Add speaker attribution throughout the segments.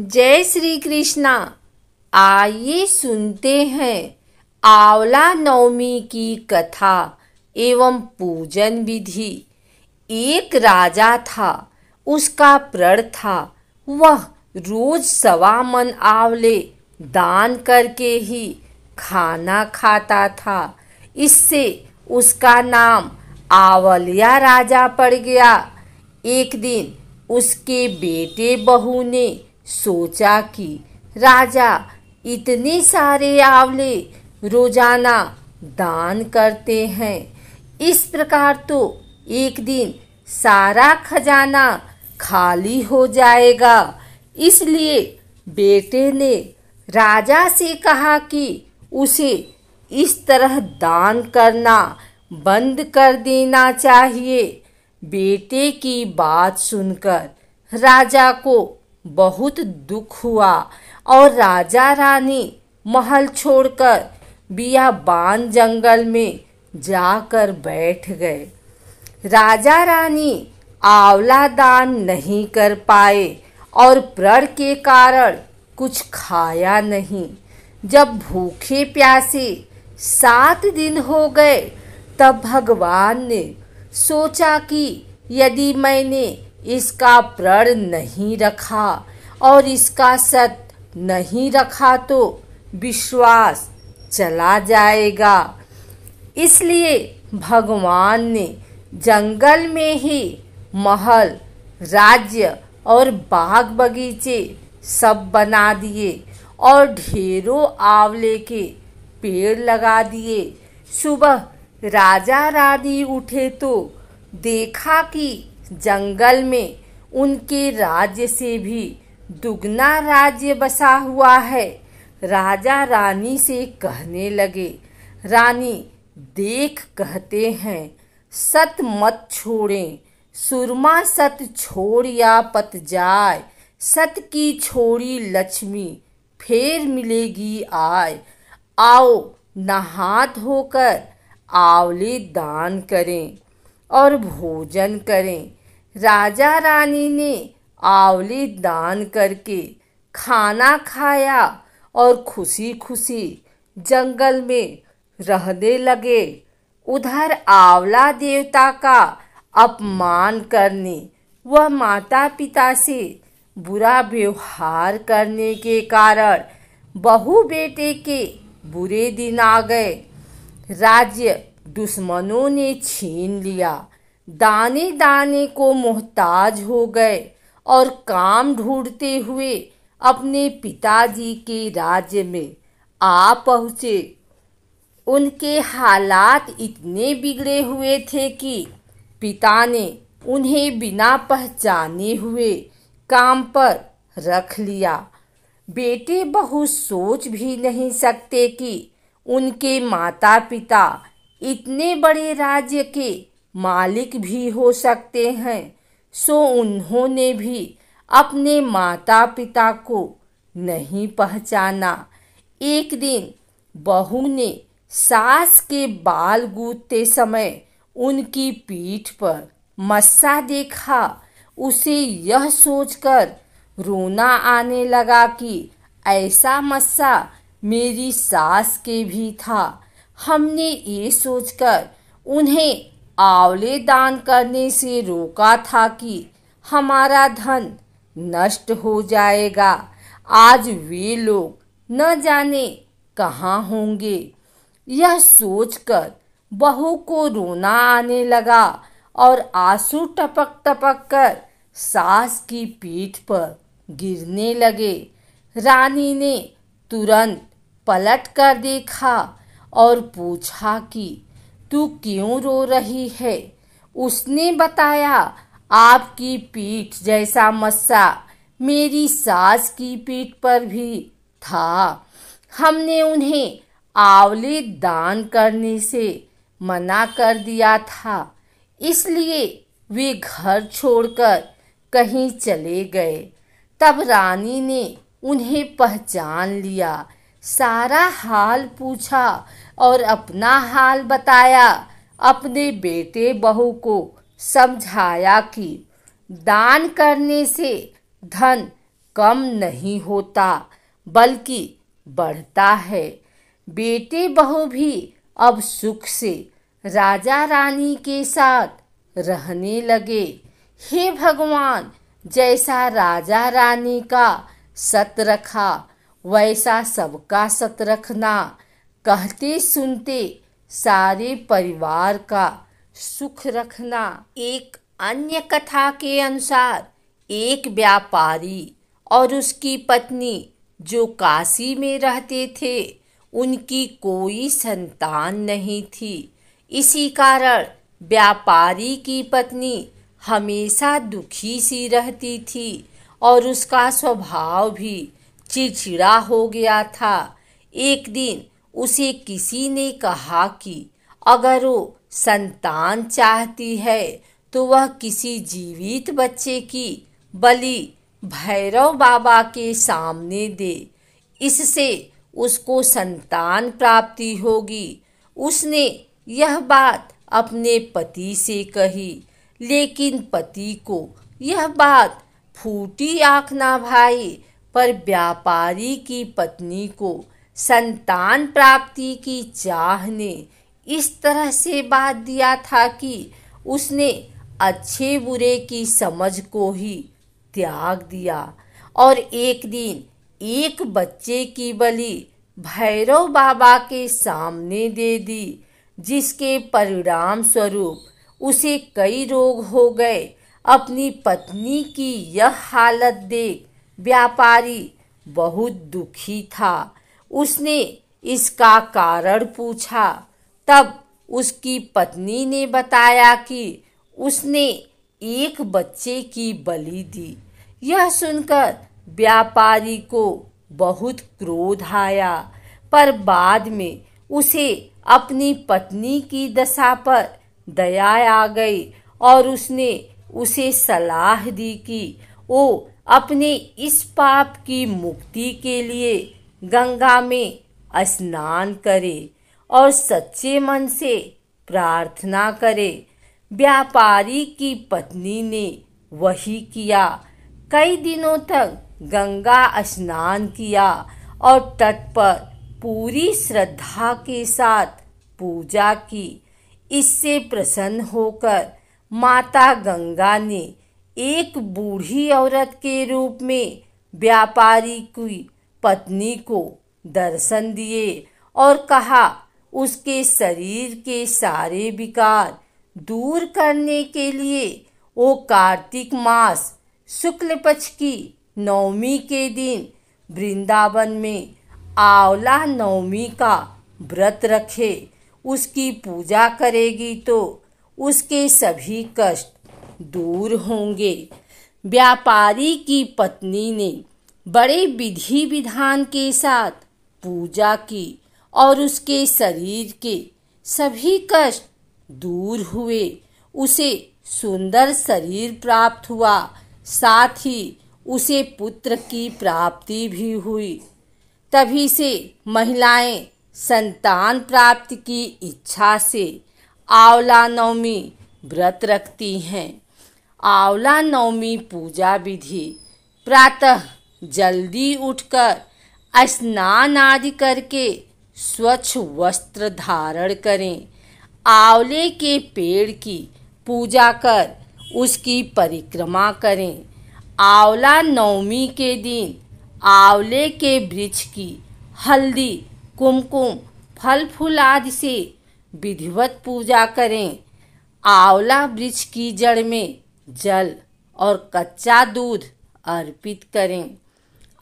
Speaker 1: जय श्री कृष्णा आइए सुनते हैं आंवला नवमी की कथा एवं पूजन विधि एक राजा था उसका प्रण था वह रोज सवा मन आंवले दान करके ही खाना खाता था इससे उसका नाम आंवलिया राजा पड़ गया एक दिन उसके बेटे बहू ने सोचा कि राजा इतने सारे आंवले रोजाना दान करते हैं इस प्रकार तो एक दिन सारा खजाना खाली हो जाएगा इसलिए बेटे ने राजा से कहा कि उसे इस तरह दान करना बंद कर देना चाहिए बेटे की बात सुनकर राजा को बहुत दुख हुआ और राजा रानी महल छोड़कर बियाबान जंगल में जाकर बैठ गए राजा रानी आंवला दान नहीं कर पाए और प्रण के कारण कुछ खाया नहीं जब भूखे प्यासे सात दिन हो गए तब भगवान ने सोचा कि यदि मैंने इसका प्रण नहीं रखा और इसका सत नहीं रखा तो विश्वास चला जाएगा इसलिए भगवान ने जंगल में ही महल राज्य और बाग बगीचे सब बना दिए और ढेरों आंवले के पेड़ लगा दिए सुबह राजा रानी उठे तो देखा कि जंगल में उनके राज्य से भी दुगना राज्य बसा हुआ है राजा रानी से कहने लगे रानी देख कहते हैं सत मत छोड़ें सुरमा सत छोड़ या पत जाए सत की छोड़ी लक्ष्मी फेर मिलेगी आय आओ नहात होकर आंवले दान करें और भोजन करें राजा रानी ने आवली दान करके खाना खाया और खुशी खुशी जंगल में रहने लगे उधर आंवला देवता का अपमान करने व माता पिता से बुरा व्यवहार करने के कारण बहु बेटे के बुरे दिन आ गए राज्य दुश्मनों ने छीन लिया दाने दाने को मोहताज हो गए और काम ढूंढते हुए अपने पिताजी के राज्य में आ पहुँचे उनके हालात इतने बिगड़े हुए थे कि पिता ने उन्हें बिना पहचाने हुए काम पर रख लिया बेटे बहु सोच भी नहीं सकते कि उनके माता पिता इतने बड़े राज्य के मालिक भी हो सकते हैं सो उन्होंने भी अपने माता पिता को नहीं पहचाना एक दिन बहू ने सास के बाल गूदते समय उनकी पीठ पर मस्सा देखा उसे यह सोचकर रोना आने लगा कि ऐसा मस्सा मेरी सास के भी था हमने ये सोचकर उन्हें आंवले दान करने से रोका था कि हमारा धन नष्ट हो जाएगा आज वे लोग न जाने कहाँ होंगे यह सोचकर बहू को रोना आने लगा और आंसू टपक टपक कर सास की पीठ पर गिरने लगे रानी ने तुरंत पलट कर देखा और पूछा कि तू क्यों रो रही है उसने बताया आपकी पीठ जैसा मस्सा मेरी सास की पीठ पर भी था हमने उन्हें आंवले दान करने से मना कर दिया था इसलिए वे घर छोड़कर कहीं चले गए तब रानी ने उन्हें पहचान लिया सारा हाल पूछा और अपना हाल बताया अपने बेटे बहू को समझाया कि दान करने से धन कम नहीं होता बल्कि बढ़ता है बेटे बहू भी अब सुख से राजा रानी के साथ रहने लगे हे भगवान जैसा राजा रानी का सत रखा वैसा सबका सत रखना कहते सुनते सारे परिवार का सुख रखना एक अन्य कथा के अनुसार एक व्यापारी और उसकी पत्नी जो काशी में रहते थे उनकी कोई संतान नहीं थी इसी कारण व्यापारी की पत्नी हमेशा दुखी सी रहती थी और उसका स्वभाव भी चिड़चिड़ा हो गया था एक दिन उसे किसी ने कहा कि अगर वो संतान चाहती है तो वह किसी जीवित बच्चे की बलि भैरव बाबा के सामने दे इससे उसको संतान प्राप्ति होगी उसने यह बात अपने पति से कही लेकिन पति को यह बात फूटी आंख ना भाई पर व्यापारी की पत्नी को संतान प्राप्ति की चाह ने इस तरह से बात दिया था कि उसने अच्छे बुरे की समझ को ही त्याग दिया और एक दिन एक बच्चे की बलि भैरव बाबा के सामने दे दी जिसके परिणाम स्वरूप उसे कई रोग हो गए अपनी पत्नी की यह हालत देख व्यापारी बहुत दुखी था उसने इसका कारण पूछा तब उसकी पत्नी ने बताया कि उसने एक बच्चे की बलि दी यह सुनकर व्यापारी को बहुत क्रोध आया पर बाद में उसे अपनी पत्नी की दशा पर दया आ गई और उसने उसे सलाह दी कि वो अपने इस पाप की मुक्ति के लिए गंगा में स्नान करे और सच्चे मन से प्रार्थना करे व्यापारी की पत्नी ने वही किया कई दिनों तक गंगा स्नान किया और तट पर पूरी श्रद्धा के साथ पूजा की इससे प्रसन्न होकर माता गंगा ने एक बूढ़ी औरत के रूप में व्यापारी की पत्नी को दर्शन दिए और कहा उसके शरीर के सारे विकार दूर करने के लिए वो कार्तिक मास शुक्ल पक्ष की नवमी के दिन वृंदावन में आंवला नवमी का व्रत रखे उसकी पूजा करेगी तो उसके सभी कष्ट दूर होंगे व्यापारी की पत्नी ने बड़े विधि विधान के साथ पूजा की और उसके शरीर के सभी कष्ट दूर हुए उसे सुंदर शरीर प्राप्त हुआ साथ ही उसे पुत्र की प्राप्ति भी हुई तभी से महिलाएं संतान प्राप्ति की इच्छा से आंवला नवमी व्रत रखती हैं आंवला नवमी पूजा विधि प्रातः जल्दी उठकर स्नान आदि करके स्वच्छ वस्त्र धारण करें आंवले के पेड़ की पूजा कर उसकी परिक्रमा करें आंवला नवमी के दिन आंवले के वृक्ष की हल्दी कुमकुम फल फूल आदि से विधिवत पूजा करें आंवला वृक्ष की जड़ में जल और कच्चा दूध अर्पित करें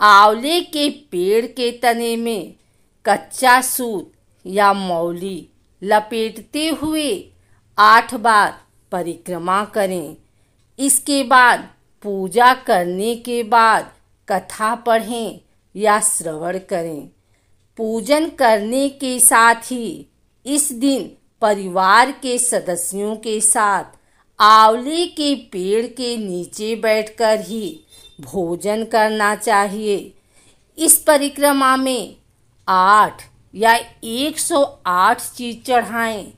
Speaker 1: आंवले के पेड़ के तने में कच्चा सूत या मौली लपेटते हुए आठ बार परिक्रमा करें इसके बाद पूजा करने के बाद कथा पढ़ें या श्रवण करें पूजन करने के साथ ही इस दिन परिवार के सदस्यों के साथ आंवले के पेड़ के नीचे बैठकर ही भोजन करना चाहिए इस परिक्रमा में आठ या एक सौ आठ चीज चढ़ाएं